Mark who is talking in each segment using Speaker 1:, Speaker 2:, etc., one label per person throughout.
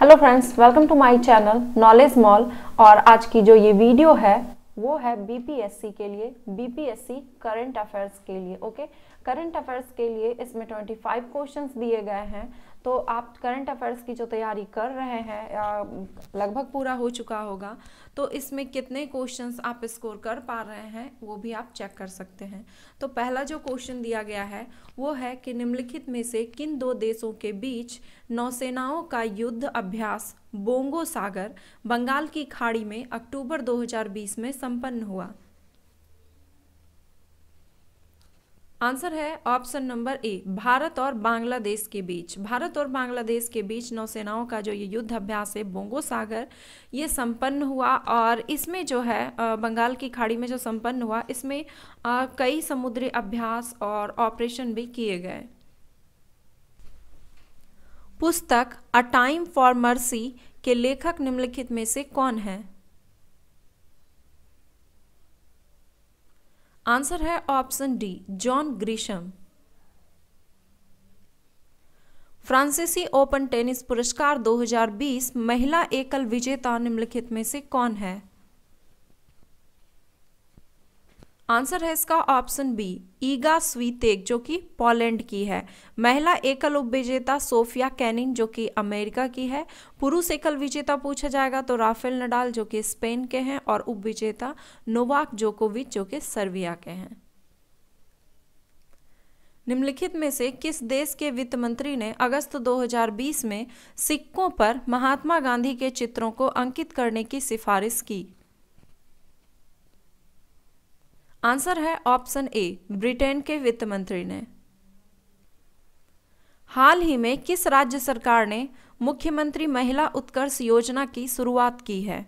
Speaker 1: Hello friends welcome to my channel knowledge mall और आज की जो ये वीडियो है वो है बीपीएससी के लिए बीपीएससी करंट अफेयर्स के लिए ओके करंट अफेयर्स के लिए इसमें 25 क्वेश्चंस दिए गए हैं तो आप करंट अफेयर्स की जो तैयारी कर रहे हैं लगभग पूरा हो चुका होगा तो इसमें कितने क्वेश्चंस आप स्कोर कर पा रहे हैं वो भी आप चेक कर सकते हैं तो पहला जो क्वेश्चन दिया गया है वो है कि निम्नलिखित में से किन दो देशों के बीच नौसेनाओं का युद्ध अभ्यास बोंगो सागर बंगाल की खाड़ी में अक्टूबर 2020 में संपन्न हुआ आंसर है ऑप्शन नंबर ए भारत और बांग्लादेश के बीच भारत और बांग्लादेश के बीच नौसेनाओं का जो ये युद्ध अभ्यास है बोंगो सागर ये संपन्न हुआ और इसमें जो है बंगाल की खाड़ी में जो संपन्न हुआ इसमें कई समुद्री अभ्यास और ऑपरेशन भी किए गए पुस्तक अ टाइम फॉर मर्सी के लेखक निम्नलिखित में से कौन है आंसर है ऑप्शन डी जॉन ग्रीशम फ्रांसीसी ओपन टेनिस पुरस्कार 2020 महिला एकल विजेता निम्नलिखित में से कौन है आंसर है इसका ऑप्शन बी ईगा स्वीतेक जो कि पोलैंड की है महिला एकल उप विजेता सोफिया कैनिन जो कि अमेरिका की है पुरुष एकल विजेता पूछा जाएगा तो राफेल नडाल जो कि स्पेन के हैं और उप विजेता नोवाक जोकोविच जो कि सर्बिया के हैं निम्नलिखित में से किस देश के वित्त मंत्री ने अगस्त 2020 में सिक्कों पर महात्मा गांधी के चित्रों को अंकित करने की सिफारिश की आंसर है ऑप्शन ए ब्रिटेन के वित्त मंत्री ने हाल ही में किस राज्य सरकार ने मुख्यमंत्री महिला उत्कर्ष योजना की शुरुआत की है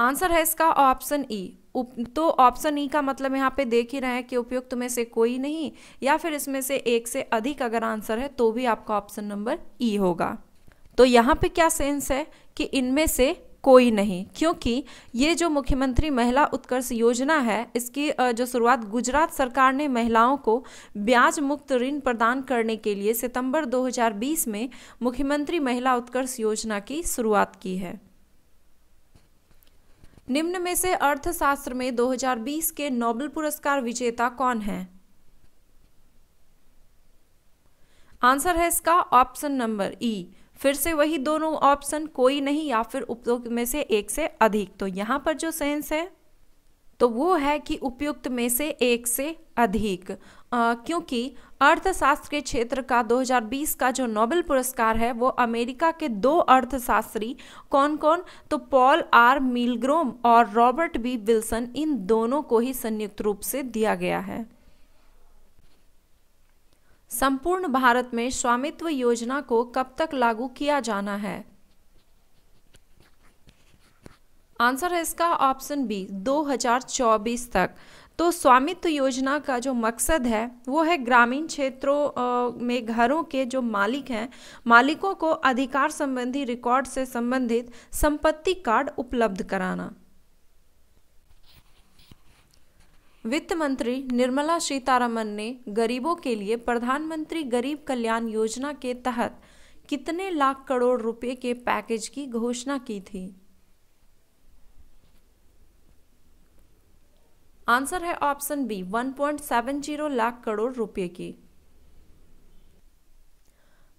Speaker 1: आंसर है इसका ऑप्शन ई तो ऑप्शन ई का मतलब यहाँ पे देख ही रहे हैं कि उपयुक्त में से कोई नहीं या फिर इसमें से एक से अधिक अगर आंसर है तो भी आपका ऑप्शन नंबर ई होगा तो यहाँ पे क्या सेंस है कि इनमें से कोई नहीं क्योंकि ये जो मुख्यमंत्री महिला उत्कर्ष योजना है इसकी जो शुरुआत गुजरात सरकार ने महिलाओं को ब्याज मुक्त ऋण प्रदान करने के लिए सितंबर 2020 में मुख्यमंत्री महिला उत्कर्ष योजना की शुरुआत की है निम्न में से अर्थशास्त्र में 2020 के नोबेल पुरस्कार विजेता कौन है आंसर है इसका ऑप्शन नंबर ई फिर से वही दोनों ऑप्शन कोई नहीं या फिर उपयुक्त में से एक से अधिक तो यहाँ पर जो सेंस है तो वो है कि उपयुक्त में से एक से अधिक आ, क्योंकि अर्थशास्त्र के क्षेत्र का 2020 का जो नोबेल पुरस्कार है वो अमेरिका के दो अर्थशास्त्री कौन कौन तो पॉल आर मिलग्रोम और रॉबर्ट बी विल्सन इन दोनों को ही संयुक्त रूप से दिया गया है संपूर्ण भारत में स्वामित्व योजना को कब तक लागू किया जाना है आंसर है इसका ऑप्शन बी 2024 तक तो स्वामित्व योजना का जो मकसद है वो है ग्रामीण क्षेत्रों में घरों के जो मालिक हैं मालिकों को अधिकार संबंधी रिकॉर्ड से संबंधित संपत्ति कार्ड उपलब्ध कराना वित्त मंत्री निर्मला सीतारमन ने गरीबों के लिए प्रधानमंत्री गरीब कल्याण योजना के तहत कितने लाख करोड़ रुपए के पैकेज की घोषणा की थी आंसर है ऑप्शन बी 1.70 लाख करोड़ रुपए की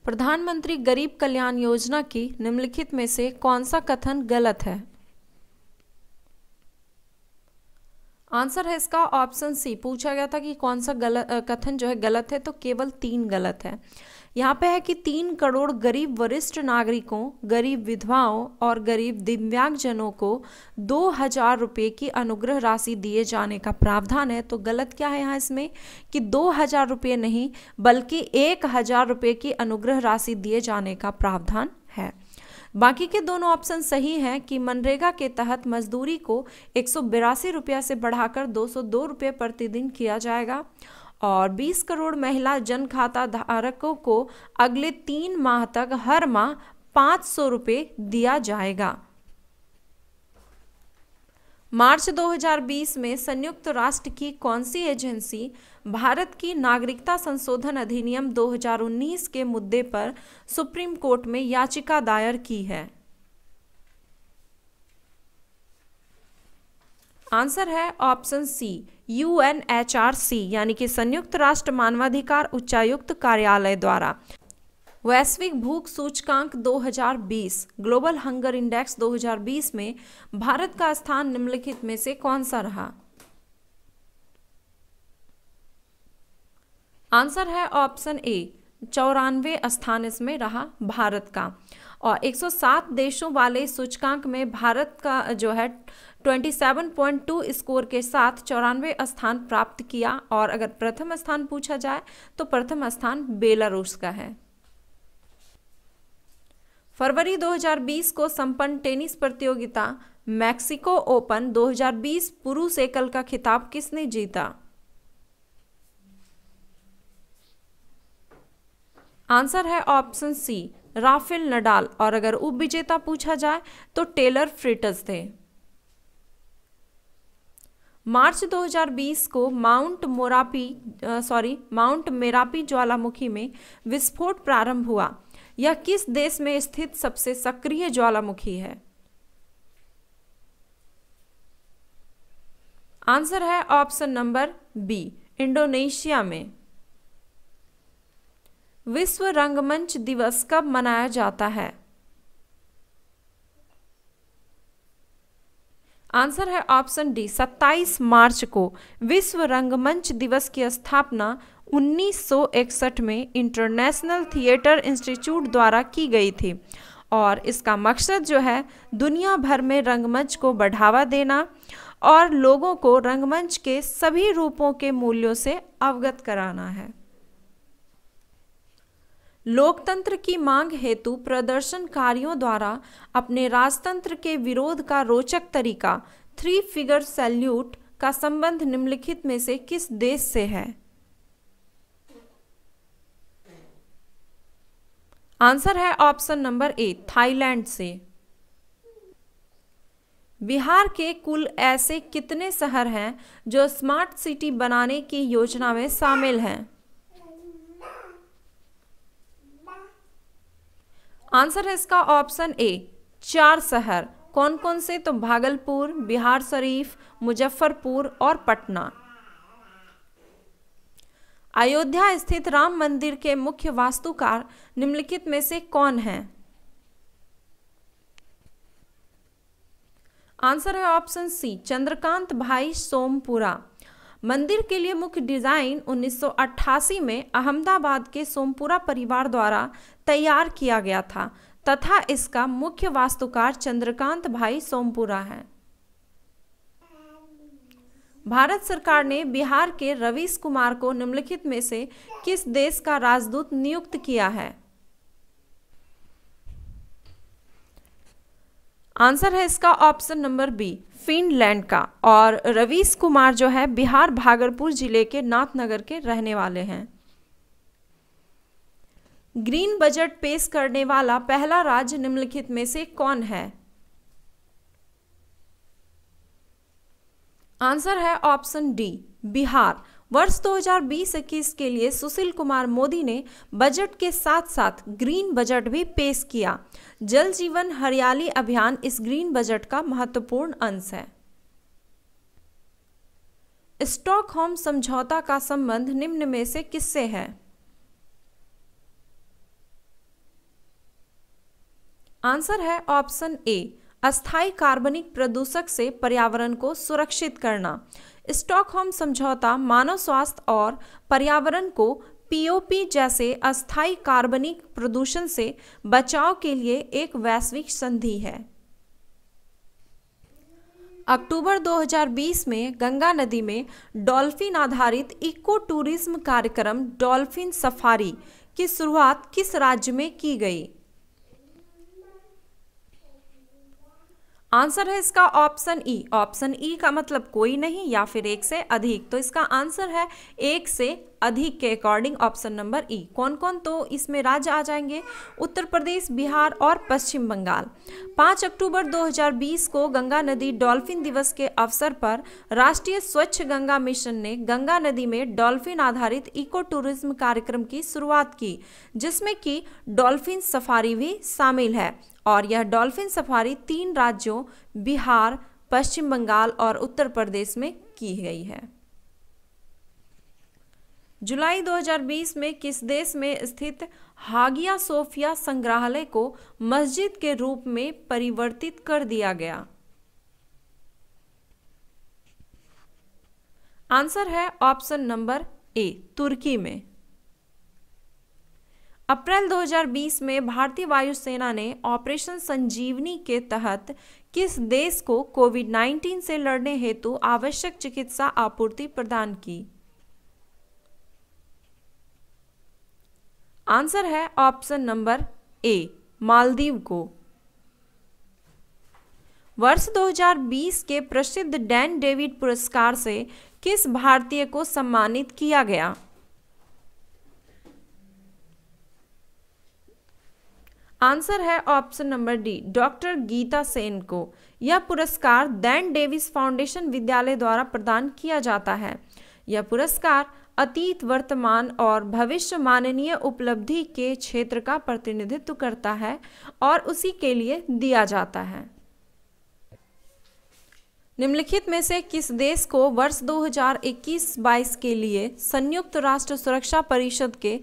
Speaker 1: प्रधानमंत्री गरीब कल्याण योजना की निम्नलिखित में से कौन सा कथन गलत है आंसर है इसका ऑप्शन सी पूछा गया था कि कौन सा गलत कथन जो है गलत है तो केवल तीन गलत है यहाँ पे है कि तीन करोड़ गरीब वरिष्ठ नागरिकों गरीब विधवाओं और गरीब दिव्यांगजनों को दो हजार रुपये की अनुग्रह राशि दिए जाने का प्रावधान है तो गलत क्या है यहाँ इसमें कि दो हजार रुपये नहीं बल्कि एक हजार रुपये की अनुग्रह राशि दिए जाने का प्रावधान है बाकी के दोनों ऑप्शन सही हैं कि मनरेगा के तहत मजदूरी को एक रुपया से बढ़ाकर दो सौ रुपये प्रतिदिन किया जाएगा और 20 करोड़ महिला जन खाता धारकों को अगले तीन माह तक हर माह पाँच सौ रुपये दिया जाएगा मार्च 2020 में संयुक्त राष्ट्र की कौन सी एजेंसी भारत की नागरिकता संशोधन अधिनियम 2019 के मुद्दे पर सुप्रीम कोर्ट में याचिका दायर की है आंसर है option C U N H R C यानी कि संयुक्त राष्ट्र मानवाधिकार उच्चायुक्त कार्यालय द्वारा वैश्विक भूख सूचकांक 2020 ग्लोबल हंगर इंडेक्स 2020 में भारत का स्थान निम्नलिखित में से कौन सा रहा आंसर है ऑप्शन ए चौरानवे स्थान इसमें रहा भारत का और 107 देशों वाले सूचकांक में भारत का जो है 27.2 स्कोर के साथ चौरानवे स्थान प्राप्त किया और अगर प्रथम स्थान पूछा जाए तो प्रथम स्थान बेलारूस का है फरवरी 2020 को संपन्न टेनिस प्रतियोगिता मैक्सिको ओपन 2020 पुरुष एकल का खिताब किसने जीता आंसर है ऑप्शन सी राफेल नडाल और अगर उप विजेता पूछा जाए तो टेलर फ्रिटस थे मार्च 2020 को mount Morapi sorry mount Merapi ज्वालामुखी में विस्फोट प्रारंभ हुआ या किस देश में स्थित सबसे सक्रिय ज्वालामुखी है आंसर है ऑप्शन नंबर बी इंडोनेशिया में विश्व रंगमंच दिवस कब मनाया जाता है आंसर है ऑप्शन डी 27 मार्च को विश्व रंगमंच दिवस की स्थापना 1961 में इंटरनेशनल थिएटर इंस्टीट्यूट द्वारा की गई थी और इसका मकसद जो है दुनिया भर में रंगमंच को बढ़ावा देना और लोगों को रंगमंच के सभी रूपों के मूल्यों से अवगत कराना है लोकतंत्र की मांग हेतु प्रदर्शनकारियों द्वारा अपने राजतंत्र के विरोध का रोचक तरीका थ्री फिगर सैल्यूट का संबंध निम्नलिखित में से किस देश से है आंसर है ऑप्शन नंबर ए थाईलैंड से बिहार के कुल ऐसे कितने शहर हैं जो स्मार्ट सिटी बनाने की योजना में शामिल हैं आंसर है इसका ऑप्शन ए चार शहर कौन कौन से तो भागलपुर बिहार शरीफ मुजफ्फरपुर और पटना अयोध्या स्थित राम मंदिर के मुख्य वास्तुकार निम्नलिखित में से कौन है आंसर है ऑप्शन सी चंद्रकांत भाई सोमपुरा मंदिर के लिए मुख्य डिज़ाइन 1988 में अहमदाबाद के सोमपुरा परिवार द्वारा तैयार किया गया था तथा इसका मुख्य वास्तुकार चंद्रकांत भाई सोमपुरा है भारत सरकार ने बिहार के रवीश कुमार को निम्नलिखित में से किस देश का राजदूत नियुक्त किया है आंसर है इसका ऑप्शन नंबर बी फिनलैंड का और रवीश कुमार जो है बिहार भागलपुर जिले के नाथनगर के रहने वाले हैं ग्रीन बजट पेश करने वाला पहला राज्य निम्नलिखित में से कौन है आंसर है ऑप्शन डी बिहार वर्ष 2020-21 के लिए सुशील कुमार मोदी ने बजट के साथ साथ ग्रीन बजट भी पेश किया जल जीवन हरियाली अभियान इस ग्रीन बजट का महत्वपूर्ण अंश है स्टॉकहोम समझौता का संबंध निम्न में से किससे है आंसर है ऑप्शन ए अस्थाई कार्बनिक प्रदूषक से पर्यावरण को सुरक्षित करना स्टॉकहोम समझौता मानव स्वास्थ्य और पर्यावरण को पीओपी जैसे अस्थाई कार्बनिक प्रदूषण से बचाव के लिए एक वैश्विक संधि है अक्टूबर 2020 में गंगा नदी में डॉल्फिन आधारित इको टूरिज्म कार्यक्रम डॉल्फिन सफारी की शुरुआत किस राज्य में की गई आंसर है इसका option E e. Option E e का मतलब कोई नहीं या फिर एक से अधिक तो इसका आंसर है एक से अधिक के अकॉर्डिंग ऑप्शन नंबर ई कौन कौन तो इसमें राज्य आ जाएंगे उत्तर प्रदेश बिहार और पश्चिम बंगाल 5 अक्टूबर 2020 को गंगा नदी डॉल्फिन दिवस के अवसर पर राष्ट्रीय स्वच्छ गंगा मिशन ने गंगा नदी में डॉल्फिन आधारित इको टूरिज्म कार्यक्रम की शुरुआत की जिसमें कि डॉल्फिन सफारी भी शामिल है और यह डॉल्फिन सफारी तीन राज्यों बिहार पश्चिम बंगाल और उत्तर प्रदेश में की गई है जुलाई 2020 में किस देश में स्थित हागिया सोफिया संग्रहालय को मस्जिद के रूप में परिवर्तित कर दिया गया आंसर है ऑप्शन नंबर ए तुर्की में अप्रैल 2020 में भारतीय वायुसेना ने ऑपरेशन संजीवनी के तहत किस देश को कोविड 19 से लड़ने हेतु आवश्यक चिकित्सा आपूर्ति प्रदान की आंसर है ऑप्शन नंबर ए मालदीव को वर्ष 2020 के प्रसिद्ध डैन डेविड पुरस्कार से किस भारतीय को सम्मानित किया गया आंसर है option number D doctor Gita Sen को यह पुरस्कार डैन डेविस फाउंडेशन विद्यालय द्वारा प्रदान किया जाता है यह पुरस्कार अतीत वर्तमान और भविष्य माननीय उपलब्धि के क्षेत्र का प्रतिनिधित्व करता है और उसी के लिए दिया जाता है निम्नलिखित में से किस देश को वर्ष 2021-22 के लिए संयुक्त राष्ट्र सुरक्षा परिषद के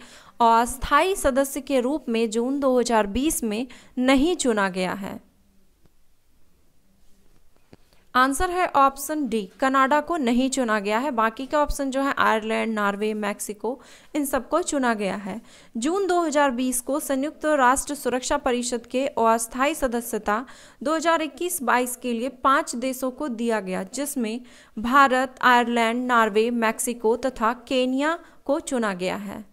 Speaker 1: अस्थायी सदस्य के रूप में जून 2020 में नहीं चुना गया है आंसर है ऑप्शन डी कनाडा को नहीं चुना गया है बाकी का ऑप्शन जो है आयरलैंड नॉर्वे मैक्सिको इन सबको चुना गया है जून 2020 को संयुक्त राष्ट्र सुरक्षा परिषद के अस्थायी सदस्यता 2021-22 के लिए पांच देशों को दिया गया जिसमें भारत आयरलैंड नॉर्वे मैक्सिको तथा केनिया को चुना गया है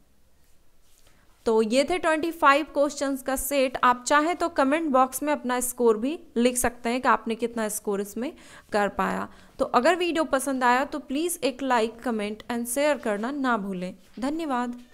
Speaker 1: तो ये थे 25 क्वेश्चंस का सेट आप चाहे तो कमेंट बॉक्स में अपना स्कोर भी लिख सकते हैं कि आपने कितना स्कोर इसमें कर पाया तो अगर वीडियो पसंद आया तो प्लीज़ एक लाइक कमेंट एंड शेयर करना ना भूलें धन्यवाद